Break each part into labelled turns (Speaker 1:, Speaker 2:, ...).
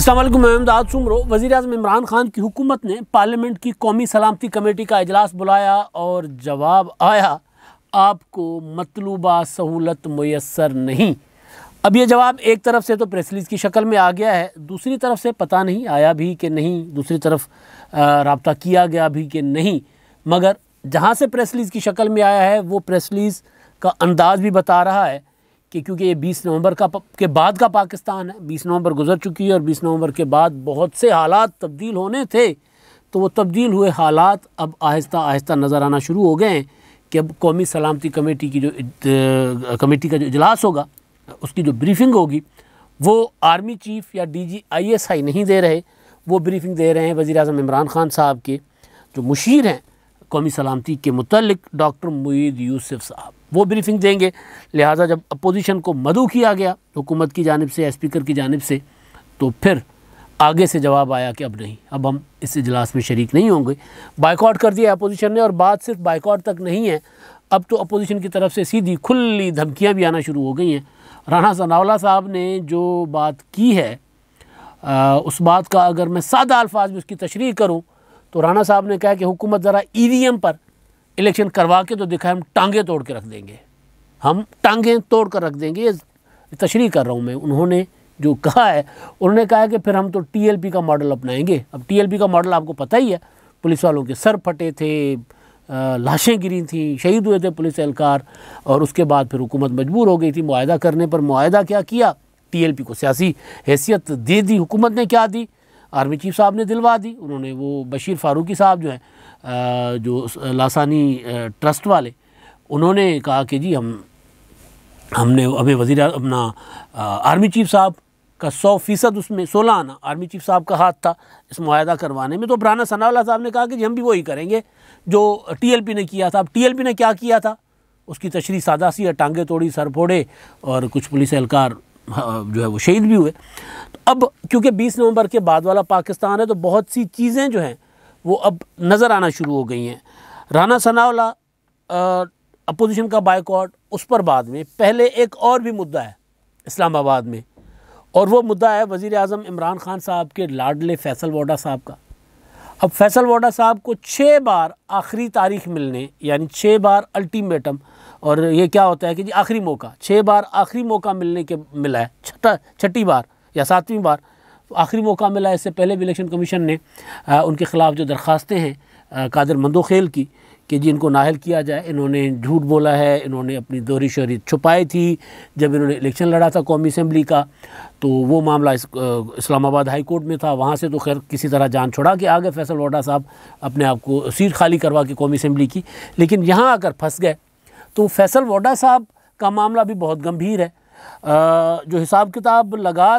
Speaker 1: असलम मैं अहमदाद सुमरो वज़ी अजम इमरान ख़ान की हुकूमत ने पार्लियामेंट की कौमी सलामती कमेटी का अजलास बुलाया और जवाब आया आपको मतलूबा सहूलत मैसर नहीं अब ये जवाब एक तरफ से तो प्रेस रिलीज़ की शक्ल में आ गया है दूसरी तरफ से पता नहीं आया भी कि नहीं दूसरी तरफ रबता किया गया भी कि नहीं मगर जहाँ से प्रेस रिलीज़ की शक्ल में आया है वो प्रेस रिलीज़ का अंदाज़ भी बता रहा है कि क्योंकि ये 20 नवंबर का के बाद का पाकिस्तान है 20 नवंबर गुजर चुकी है और 20 नवंबर के बाद बहुत से हालात तब्दील होने थे तो वो तब्दील हुए हालात अब आहिस्ता आहिस्ता नज़र आना शुरू हो गए हैं कि अब कौमी सलामती कमेटी की जो कमेटी का जो इजलास होगा उसकी जो ब्रीफिंग होगी वो आर्मी चीफ या D G I S I नहीं दे रहे वो ब्रीफिंग दे रहे हैं वज़ी अजम इमरान खान साहब के जो मुशीर हैं कौमी सलामती के मतलब डॉक्टर मुईद यूसुफ साहब वो ब्रीफिंग देंगे लिहाजा जब अपोजिशन को मदू किया गया हुकूमत की जानब से स्पीकर की जानब से तो फिर आगे से जवाब आया कि अब नहीं अब हम इस इजलास में शरीक नहीं होंगे बाइकआउट कर दिया अपोजिशन ने और बात सिर्फ बाइकआउट तक नहीं है अब तो अपोजिशन की तरफ से सीधी खुली धमकियाँ भी आना शुरू हो गई हैं राना सनावला साहब ने जो बात की है आ, उस बात का अगर मैं सादा अल्फाज में उसकी तशरी करूँ तो राणा साहब ने कहा कि हुकूमत ज़रा ई पर इलेक्शन करवा के तो दिखा हम टांगे तोड़ के रख देंगे हम टांगे तोड़ कर रख देंगे ये तशरी कर रहा हूँ मैं उन्होंने जो कहा है उन्होंने कहा कि फिर हम तो टीएलपी का मॉडल अपनाएंगे अब टीएलपी का मॉडल आपको पता ही है पुलिस वालों के सर फटे थे लाशें गिरी थी शहीद हुए थे पुलिस एहलकार और उसके बाद फिर हुकूमत मजबूर हो गई थी माहा करने पर माहा क्या किया टीएलपी को सियासी हैसियत दे दी हुकूमत ने क्या दी आर्मी चीफ साहब ने दिलवा दी उन्होंने वो बशीर फारूकी साहब जो हैं जो लासानी ट्रस्ट वाले उन्होंने कहा कि जी हम हमने हमें वज़ी अपना आर्मी चीफ साहब का सौ फ़ीसद उसमें सोलह आना आर्मी चीफ साहब का हाथ था इस माह करवाने में तो ब्राना सनावला साहब ने कहा कि जी हम भी वही करेंगे जो टीएलपी ने किया था अब टीएलपी ने क्या किया था उसकी तशरी सादासी और टांगे तोड़ी सर फोड़े और कुछ पुलिस एहलकार जो है वो शहीद भी हुए तो अब क्योंकि 20 नवंबर के बाद वाला पाकिस्तान है तो बहुत सी चीज़ें जो हैं वो अब नज़र आना शुरू हो गई हैं राना सनावला अपोजिशन का बाइकआउट उस पर बाद में पहले एक और भी मुद्दा है इस्लामाबाद में और वो मुद्दा है वज़ी अजम इमरान खान साहब के लाडले फैसल वोडा साहब का अब फैसल वोडा साहब को छः बार आखिरी तारीख मिलने यानी छः बार अल्टीमेटम और ये क्या होता है कि जी आखिरी मौका छः बार आखिरी मौका मिलने के मिला है छठा छठी बार या सातवीं बार आखिरी मौका मिला इससे पहले भी इलेक्शन कमीशन ने आ, उनके ख़िलाफ़ जो दरख्वास्तें हैं कादर मंदोखेल की कि जी इनको नाहल किया जाए इन्होंने झूठ बोला है इन्होंने अपनी दोहरी शहरी छुपाई थी जब इन्होंने इलेक्शन लड़ा था कौमी असम्बली का तो वो मामला इस, इस्लामाबाद हाई कोर्ट में था वहाँ से तो खैर किसी तरह जान छोड़ा कि आगे फैसल वोडा साहब अपने आप को सीट खाली करवा के कौमी असम्बली की लेकिन यहाँ आकर फंस गए तो फैसल वोडा साहब का मामला भी बहुत गंभीर है आ, जो हिसाब किताब लगा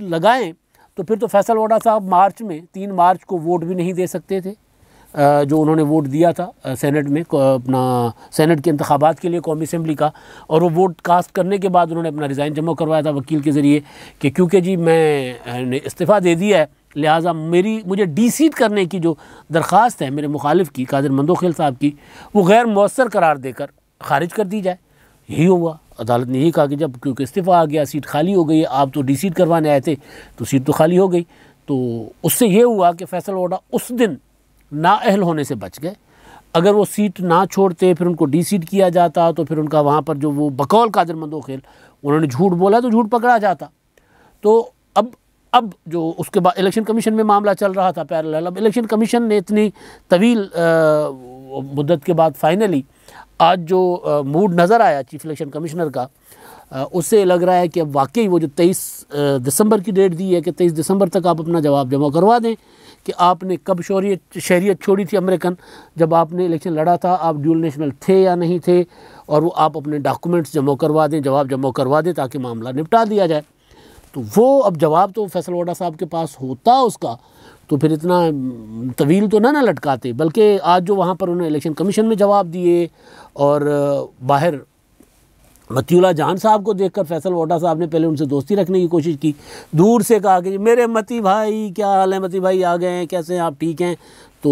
Speaker 1: लगाएं तो फिर तो फैसल वोडा साहब मार्च में तीन मार्च को वोट भी नहीं दे सकते थे आ, जो उन्होंने वोट दिया था सेनेट में अपना सेनेट के इंतबात के लिए कौमी असम्बली का और वो वोट कास्ट करने के बाद उन्होंने अपना रिज़ाइन जमा करवाया था वकील के ज़रिए कि क्योंकि जी मैं इस्तीफ़ा दे दिया है लिहाजा मेरी मुझे डी सीट करने की जो दरख्वास्त है मेरे मुखालिफ की कादिर मंदोखेल साहब की वो गैर मौसर करार देकर खारिज कर दी जाए यही हुआ अदालत ने यही कहा कि जब क्योंकि इस्तीफ़ा आ गया सीट खाली हो गई आप तो डी सीट करवाने आए थे तो सीट तो खाली हो गई तो उससे ये हुआ कि फैसल वोडा उस दिन नाअहल होने से बच गए अगर वो सीट ना छोड़ते फिर उनको डी सीट किया जाता तो फिर उनका वहाँ पर जो वो बकौल कादिर मंदोखेल उन्होंने झूठ बोला तो झूठ पकड़ा जाता तो अब अब जो उसके बाद इलेक्शन कमीशन में मामला चल रहा था पैरल अब इलेक्शन कमीशन ने इतनी तवील मुद्दत के बाद फाइनली आज जो मूड नज़र आया चीफ इलेक्शन कमिश्नर का उससे लग रहा है कि अब वाकई वो जो 23 दिसंबर की डेट दी है कि 23 दिसंबर तक आप अपना जवाब जमा करवा दें कि आपने कब शौरियत शहरीत छोड़ी थी अमेरिकन जब आपने इलेक्शन लड़ा था आप ड्यूल नेशनल थे या नहीं थे और वो आप अपने डॉक्यूमेंट्स जमा करवा दें जवाब जमा करवा दें ताकि मामला निपटा दिया जाए तो वो अब जवाब तो फैसल वोडा साहब के पास होता उसका तो फिर इतना तवील तो ना ना लटकाते बल्कि आज जो वहाँ पर उन्होंने इलेक्शन कमीशन में जवाब दिए और बाहर मतीला जान साहब को देखकर फैसल वोटा साहब ने पहले उनसे दोस्ती रखने की कोशिश की दूर से कहा कि मेरे मती भाई क्या हाल है मती भाई आ गए हैं कैसे हैं आप ठीक हैं तो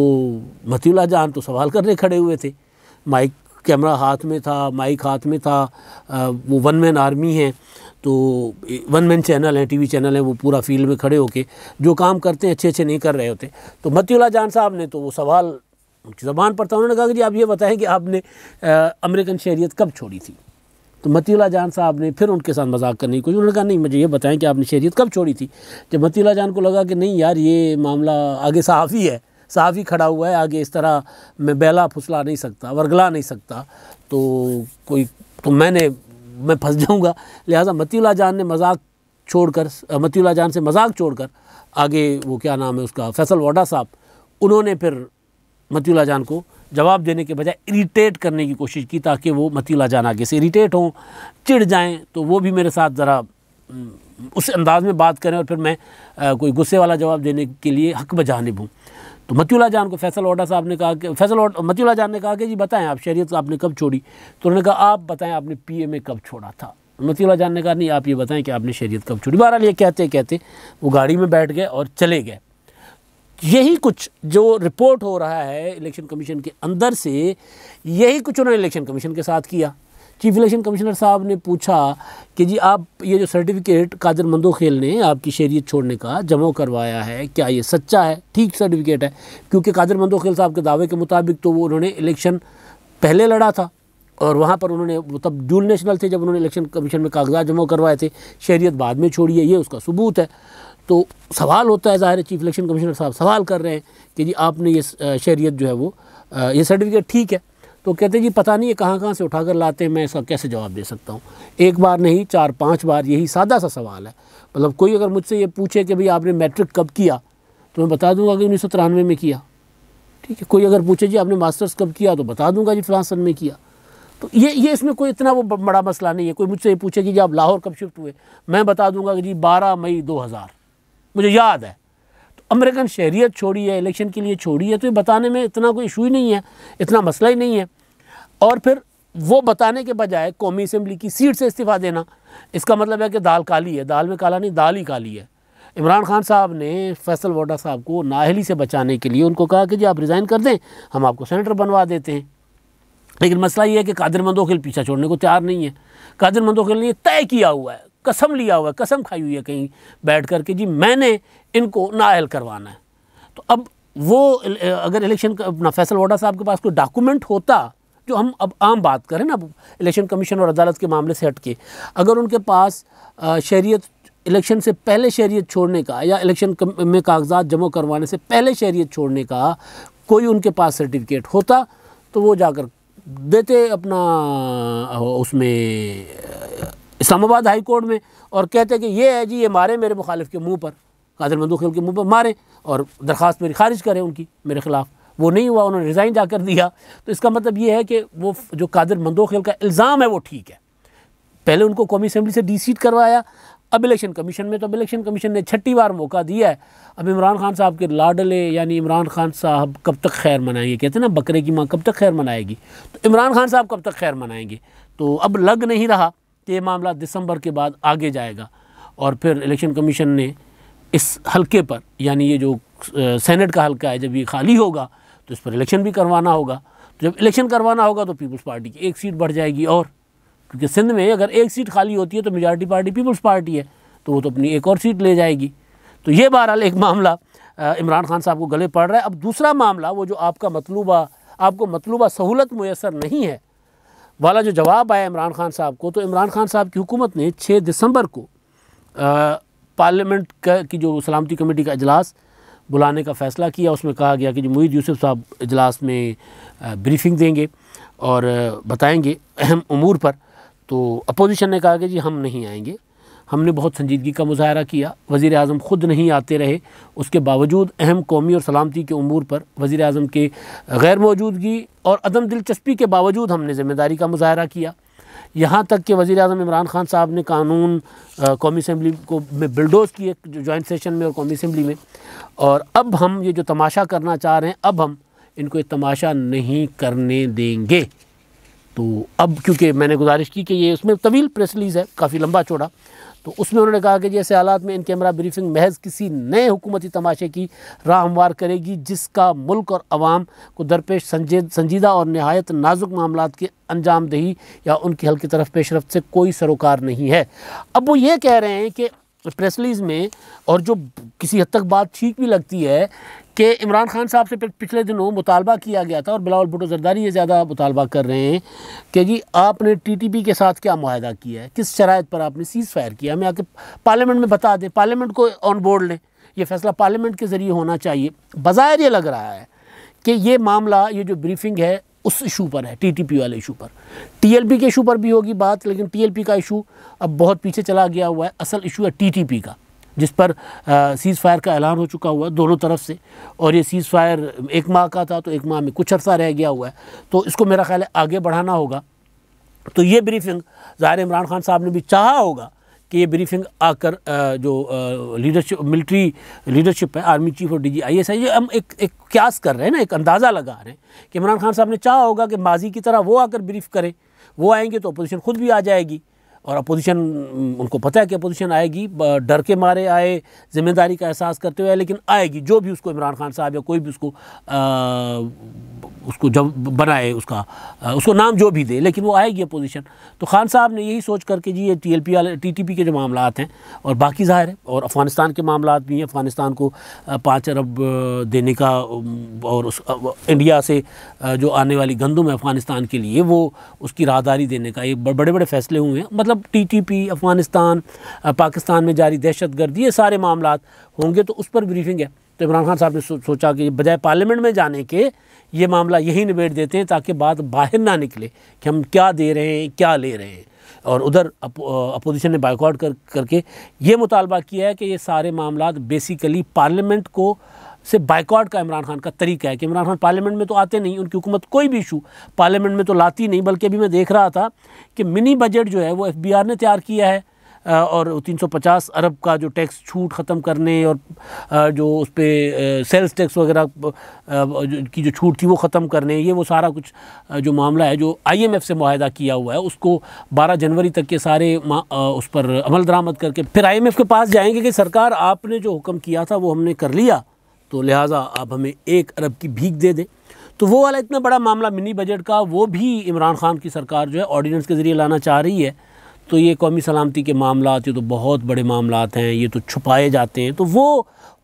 Speaker 1: मतीला जान तो सवाल करने खड़े हुए थे माइक कैमरा हाथ में था माइक हाथ में था वो वन मैन आर्मी हैं तो वन मैन चैनल है टीवी चैनल है वो पूरा फील्ड में खड़े होके जो काम करते हैं अच्छे अच्छे नहीं कर रहे होते तो मतियुल्ला जान साहब ने तो वो सवाल जबान पर था उन्होंने कहा कि जी आप ये बताएं कि आपने अमेरिकन शहरीत कब छोड़ी थी तो मतीला जान साहब ने फिर उनके साथ मजाक करने की कोशिश उन्होंने कहा नहीं मुझे ये बताएं कि आपने शहरीत कब छोड़ी थी जब मतीला जान को लगा कि नहीं यार ये मामला आगे सहाफ़ी है सहाफ़ी खड़ा हुआ है आगे इस तरह मैं बेला फुसला नहीं सकता वर्गला नहीं सकता तो कोई तो मैंने मैं फंस जाऊँगा लिहाजा मतीला जान ने मजाक छोड़कर मतीला जान से मजाक छोड़कर आगे वो क्या नाम है उसका फैसल वाडा साहब उन्होंने फिर मतीला जान को जवाब देने के बजाय इरीटेट करने की कोशिश की ताकि वो मतीला जान आगे से इरीटेट हों चिढ़ जाएँ तो वो भी मेरे साथ ज़रा उस अंदाज़ में बात करें और फिर मैं आ, कोई गुस्से वाला जवाब देने के लिए हक बजानब हूँ तो मतीला जान को फैसल ओडा साहब ने कहा कि फैसल मतीला जान ने कहा कि जी बताएं आप शरीयत आपने कब छोड़ी तो उन्होंने कहा आप बताएं आपने पी ए में कब छोड़ा था मतीला जान ने कहा नहीं आप ये बताएं कि आपने शरीयत कब छोड़ी बहरहाल ये कहते कहते वो गाड़ी में बैठ गए और चले गए यही कुछ जो रिपोर्ट हो रहा है इलेक्शन कमीशन के अंदर से यही कुछ उन्होंने इलेक्शन कमीशन के साथ किया चीफ इलेक्शन कमिश्नर साहब ने पूछा कि जी आप ये जो सर्टिफिकेट कादर मंदोखेल ने आपकी शहरीत छोड़ने का जमा करवाया है क्या ये सच्चा है ठीक सर्टिफिकेट है क्योंकि कादर मंदोखेल साहब के दावे के मुताबिक तो वो उन्होंने इलेक्शन पहले लड़ा था और वहाँ पर उन्होंने वो तब डूल नेशनल थे जब उन्होंने इलेक्शन कमीशन में कागजात जमा करवाए थे शहरीत बाद में छोड़ी है ये उसका सबूत है तो सवाल होता है ज़ाहिर है चीफ इलेक्शन कमिश्नर साहब सवाल कर रहे हैं कि जी आपने ये शहरीत जो है वो ये सर्टिफिकेट ठीक है तो कहते जी पता नहीं ये कहाँ कहाँ से उठा कर लाते हैं मैं इसका कैसे जवाब दे सकता हूँ एक बार नहीं चार पाँच बार यही सादा सा सवाल है मतलब कोई अगर मुझसे ये पूछे कि भाई आपने मैट्रिक कब किया तो मैं बता दूंगा कि उन्नीस में किया ठीक है कोई अगर पूछे जी आपने मास्टर्स कब किया तो बता दूंगा जी फ्रांसन सन में किया तो ये ये इसमें कोई इतना वो बड़ा मसला नहीं है कोई मुझसे ये पूछे कि जी आप लाहौर कब शिफ्ट हुए मैं बता दूंगा कि जी बारह मई 2000 मुझे याद है अमेरिकन शहरीत छोड़ी है इलेक्शन के लिए छोड़ी है तो ये बताने में इतना कोई इशू ही नहीं है इतना मसला ही नहीं है और फिर वो बताने के बजाय कौमी असम्बली की सीट से इस्तीफ़ा देना इसका मतलब है कि दाल काली है दाल में काला नहीं दाल ही काली है इमरान खान साहब ने फैसल वोडा साहब को नाहली से बचाने के लिए उनको कहा कि जी आप रिज़ाइन कर दें हम आपको सेनेटर बनवा देते हैं लेकिन मसला ये है कि कादिर मंदोखिल पीछा छोड़ने को तैयार नहीं है कादिर मंदोखिल ने तय किया हुआ है कसम लिया हुआ है कसम खाई हुई है कहीं बैठ कर के जी मैंने इनको नाअहल करवाना है तो अब वो अगर इलेक्शन अपना फैसल वोडा साहब के पास कोई डॉक्यूमेंट होता जो हम अब आम बात करें ना इलेक्शन कमीशन और अदालत के मामले से हट के अगर उनके पास शहरीत इलेक्शन से पहले शहरीत छोड़ने का या इलेक्शन में कागजात जमा करवाने से पहले शहरीत छोड़ने का कोई उनके पास सर्टिफिकेट होता तो वो जाकर देते अपना उसमें इस्लामाबाद हाई कोर्ट में और कहते हैं कि ये है जी ये मारे मेरे मुखालिफ के मुँह पर कादर मंदूखिल के मुँह पर मारे और दरख्वास्त मेरी खारिज करें उनकी मेरे ख़िलाफ़ वो नहीं हुआ उन्होंने रिज़ाइन जाकर दिया तो इसका मतलब ये है कि वो जो कादर मंदोखिल का इल्ज़ाम है वो ठीक है पहले उनको कौमी असम्बली से डी सीट करवाया अब इलेक्शन कमीशन में तो अब इलेक्शन कमीशन ने छठी बार मौका दिया है अब इमरान खान साहब के लाडले यानी इमरान खान साहब कब तक खैर मनाएंगे कहते हैं ना बकरे की माँ कब तक खैर मनाएगी तो इमरान खान साहब कब तक खैर मनाएंगे तो अब लग नहीं रहा कि ये मामला दिसंबर के बाद आगे जाएगा और फिर इलेक्शन कमीशन ने इस हलके पर यानी ये जो सेनेट का हलका है जब ये खाली होगा तो इस पर इलेक्शन भी करवाना होगा तो जब इलेक्शन करवाना होगा तो पीपल्स पार्टी की एक सीट बढ़ जाएगी और क्योंकि सिंध में अगर एक सीट खाली होती है तो मेजॉरिटी पार्टी पीपल्स पार्टी है तो वो तो अपनी एक और सीट ले जाएगी तो ये बहरहाल एक मामला इमरान खान साहब को गले पड़ रहा है अब दूसरा मामला वो जो आपका मतलूबा आपको मतलूबा सहूलत मैसर नहीं है वाला जो जवाब आया इमरान खान साहब को तो इमरान खान साहब की हुकूमत ने छः दिसंबर को पार्लियामेंट की जो सलामती कमेटी का अजलास बुलाने का फ़ैसला किया उसमें कहा गया कि जो मुहीद यूसुफ साहब इजलास में ब्रीफिंग देंगे और बताएंगे अहम अमूर पर तो अपोजिशन ने कहा कि जी हम नहीं आएंगे हमने बहुत संजीदगी का मुजाहरा किया वज़ी अजम ख़ुद नहीं आते रहे उसके बावजूद अहम कौमी और सलामती के अमूर पर वज़ी अजम के गैर मौजूदगी और अदम दिलचस्पी के बावजूद हमने ज़िम्मेदारी का मुजाहरा किया यहाँ तक कि वज़ी अजम इमरान खान साहब ने कानून कौमी असम्बली को में बिल्डोज किए जॉइंट सेशन में और कौमी असम्बली में और अब हम ये जो तमाशा करना चाह रहे हैं अब हम इनको ये तमाशा नहीं करने देंगे तो अब क्योंकि मैंने गुजारिश की कि ये उसमें तवील प्रेस रिलीज़ है काफ़ी लंबा चौड़ा तो उसमें उन्होंने कहा कि जैसे हालात में इन कैमरा ब्रीफिंग महज किसी नए हुकूमती तमाशे की राहमवार करेगी जिसका मुल्क और आवाम को दरपेश संजीदा और नहायत नाजुक मामला के दही या उनके हल की तरफ पेशरफ से कोई सरोकार नहीं है अब वो ये कह रहे हैं कि प्रेस रिलीज में और जो किसी हद तक बात ठीक भी लगती है कि इमरान खान साहब से पिछले दिनों मुतालबा किया गया था और बिलावल भुटो जरदारी ये ज़्यादा मुतालबा कर रहे हैं कि जी आपने टीटीपी के साथ क्या माहिदा किया है किस शरात पर आपने सीज़ फायर किया हमें आके पार्लियामेंट में बता दें पार्लियामेंट को ऑन बोर्ड लें यह फैसला पार्लियामेंट के ज़रिए होना चाहिए बाज़ाहिर ये लग रहा है कि ये मामला ये जो ब्रीफिंग है उस इशू पर है टीटीपी वाले इशू पर टीएलपी के इशू पर भी होगी बात लेकिन टीएलपी का इशू अब बहुत पीछे चला गया हुआ है असल इशू है टीटीपी का जिस पर सीज़ फायर का ऐलान हो चुका हुआ है दोनों तरफ से और ये सीज़ फायर एक माह का था तो एक माह में कुछ अर्सा रह गया हुआ है तो इसको मेरा ख़्याल है आगे बढ़ाना होगा तो ये ब्रीफिंग ज़ाहिर इमरान खान साहब ने भी चाहा होगा कि ये ब्रीफिंग आकर जो लीडरशिप मिलिट्री लीडरशिप है आर्मी चीफ और डी आई एस है ये हम एक एक क्यास कर रहे हैं ना एक अंदाज़ा लगा रहे हैं कि इमरान खान साहब ने चाहा होगा कि माजी की तरह वो आकर ब्रीफ करें वो आएंगे तो अपोजिशन खुद भी आ जाएगी और अपोजिशन उनको पता है कि अपोजिशन आएगी डर के मारे आए जिम्मेदारी का एहसास करते हुए लेकिन आएगी जो भी उसको इमरान खान साहब या कोई भी उसको आ, उसको जब बनाए उसका आ, उसको नाम जो भी दे लेकिन वो आएगी अपोजिशन तो खान साहब ने यही सोच करके जी ये T L P T T P के जो मामला हैं और बाकी ज़ाहिर है और अफ़गानिस्तान के मामला भी हैं अफ़गानिस्तान को पाँच अरब देने का और उस इंडिया से जो आने वाली गंदम है अफ़गानिस्तान के लिए वो उसकी राहदारी देने का ये बड़े बड़े फैसले हुए हैं मतलब मतलब T T P Afghanistan Pakistan में जारी दहशत गर्दी ये सारे मामला होंगे तो उस पर ब्रीफिंग है तो इमरान खान साहब ने सो, सोचा कि बजाय पार्लियामेंट में जाने के ये मामला यहीं निबेट देते हैं ताकि बात बाहर ना निकले कि हम क्या दे रहे हैं क्या ले रहे हैं और उधर अपोजिशन ने बाइकआउट कर करके ये मुतालबा किया है कि ये सारे मामला बेसिकली पार्लियामेंट को से बाइकआउट का इमरान खान का तरीका है कि इमरान खान पार्लियामेंट में तो आते नहीं उनकी हुकूमत कोई भी इशू पार्लियामेंट में तो लाती नहीं बल्कि अभी मैं देख रहा था कि मिनी बजट जो है वो एफ ने तैयार किया है और 350 अरब का जो टैक्स छूट ख़त्म करने और जो उस पर सेल्स टैक्स वगैरह की जो छूट थी वो ख़त्म करने ये वो सारा कुछ जो मामला है जो आईएमएफ से माहदा किया हुआ है उसको 12 जनवरी तक के सारे उस पर अमल दरामद करके फिर आईएमएफ के पास जाएंगे कि सरकार आपने जो हुक्म किया था वो हमने कर लिया तो लिहाजा आप हमें एक अरब की भीख दे दें तो वो वाला इतना बड़ा मामला मिनी बजट का वो भी इमरान खान की सरकार जो है ऑर्डीनेंस के ज़रिए लाना चाह रही है तो ये कौमी सलामती के मामला ये तो बहुत बड़े मामला हैं ये तो छुपाए जाते हैं तो वो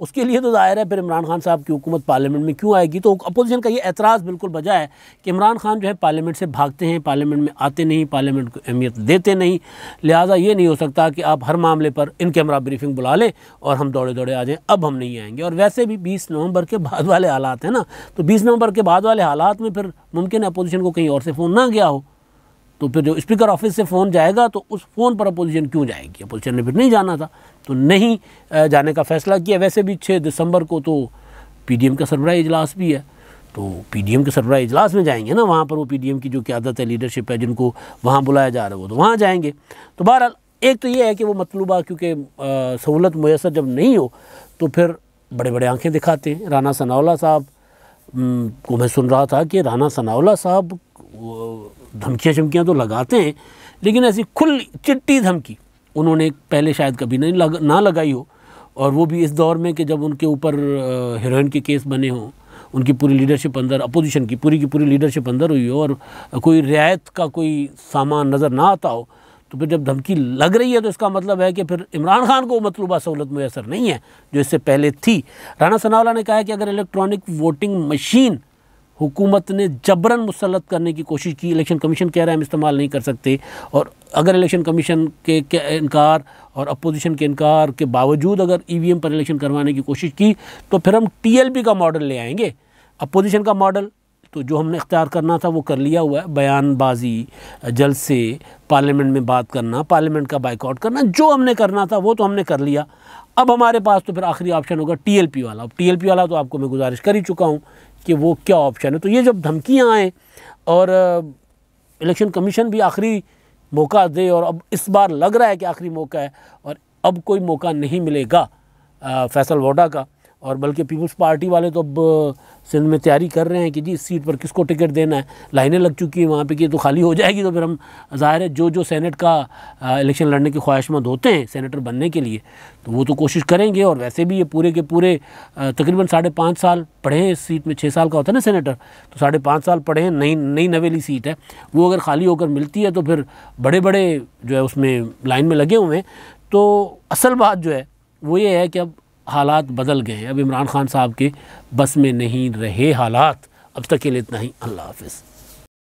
Speaker 1: उसके लिए तो जाहिर है फिर इमरान खान साहब की हुकूमत पार्लियामेंट में क्यों आएगी तो अपोजिशन का ये एतराज़ बिल्कुल बजा है कि इमरान खान जो है पार्लियामेंट से भागते हैं पार्लियामेंट में आते नहीं पार्लियामेंट को अहमियत देते नहीं लिहाजा ये नहीं हो सकता कि आप हर मामले पर इन कैमरा ब्रीफिंग बुला लें और हम दौड़े दौड़े आ जाएँ अब हम नहीं आएँगे और वैसे भी बीस नवंबर के बाद वाले हालात हैं ना तो बीस नवंबर के बाद वाले हालात में फिर मुमकिन है अपोजिशन को कहीं और से फ़ोन ना गया हो तो फिर जो स्पीकर ऑफिस से फ़ोन जाएगा तो उस फ़ोन पर अपोजिशन क्यों जाएगी अपोजिशन ने फिर नहीं जाना था तो नहीं जाने का फैसला किया वैसे भी छः दिसंबर को तो एम का सरबराह इजलास भी है तो पीडीएम के सरबराह इजलास में जाएंगे ना वहाँ पर वो पीडीएम की जो क्यादत है लीडरशिप है जिनको वहाँ बुलाया जा रहा है वो तो वहाँ जाएंगे तो बहरहाल एक तो ये है कि वो मतलूबा क्योंकि सहूलत मैसर जब नहीं हो तो फिर बड़े बड़े आंखें दिखाते हैं राना सनावला साहब को मैं सुन रहा था कि राना सनावला साहब धमकियाँ शमकियाँ तो लगाते हैं लेकिन ऐसी खुल चिट्टी धमकी उन्होंने पहले शायद कभी नहीं लग ना लगाई हो और वो भी इस दौर में कि जब उनके ऊपर हीरोइन के केस बने हों उनकी पूरी लीडरशिप अंदर अपोजिशन की पूरी की पूरी लीडरशिप अंदर हुई हो और कोई रियायत का कोई सामान नज़र ना आता हो तो फिर जब धमकी लग रही है तो इसका मतलब है कि फिर इमरान खान को मतलूबा सहूलत मैसर नहीं है जो इससे पहले थी राना सनावला ने कहा है कि अगर इलेक्ट्रॉनिक वोटिंग मशीन हुकूमत ने जबरन मुसलत करने की कोशिश की इलेक्शन कमीशन कह रहा है हम इस्तेमाल नहीं कर सकते और अगर इलेक्शन कमीशन के, इनकार और अपोजिशन के इनकार के बावजूद अगर ई e पर इलेक्शन करवाने की कोशिश की तो फिर हम टी का मॉडल ले आएंगे अपोजिशन का मॉडल तो जो हमने इख्तियार करना था वो कर लिया हुआ है बयानबाजी जलसे पार्लियामेंट में बात करना पार्लियामेंट का बाइकआउट करना जो हमने करना था वो तो हमने कर लिया अब हमारे पास तो फिर आखिरी ऑप्शन होगा टीएलपी वाला अब टीएलपी वाला तो आपको मैं गुजारिश कर ही चुका हूँ कि वो क्या ऑप्शन है तो ये जब धमकियाँ आएँ और इलेक्शन कमीशन भी आखिरी मौका दे और अब इस बार लग रहा है कि आखिरी मौका है और अब कोई मौका नहीं मिलेगा फैसल वोडा का और बल्कि पीपल्स पार्टी वाले तो अब सिंध में तैयारी कर रहे हैं कि जी इस सीट पर किसको टिकट देना है लाइनें लग चुकी हैं वहाँ पे कि तो खाली हो जाएगी तो फिर हम ज़ाहिर है जो जो सेनेट का इलेक्शन लड़ने के ख्वाहिशमंद होते हैं सेनेटर बनने के लिए तो वो तो कोशिश करेंगे और वैसे भी ये पूरे के पूरे तकरीबन साढ़े पाँच साल पढ़े हैं इस सीट में छः साल का होता है ना सेनेटर तो साढ़े पाँच साल पढ़े हैं नई नई नवेली सीट है वो अगर खाली होकर मिलती है तो फिर बड़े बड़े जो है उसमें लाइन में लगे हुए हैं तो असल बात जो है वो ये है कि अब हालात बदल गए अब इमरान खान साहब के बस में नहीं रहे हालात अब तक के लिए इतना ही अल्लाह हाफिज़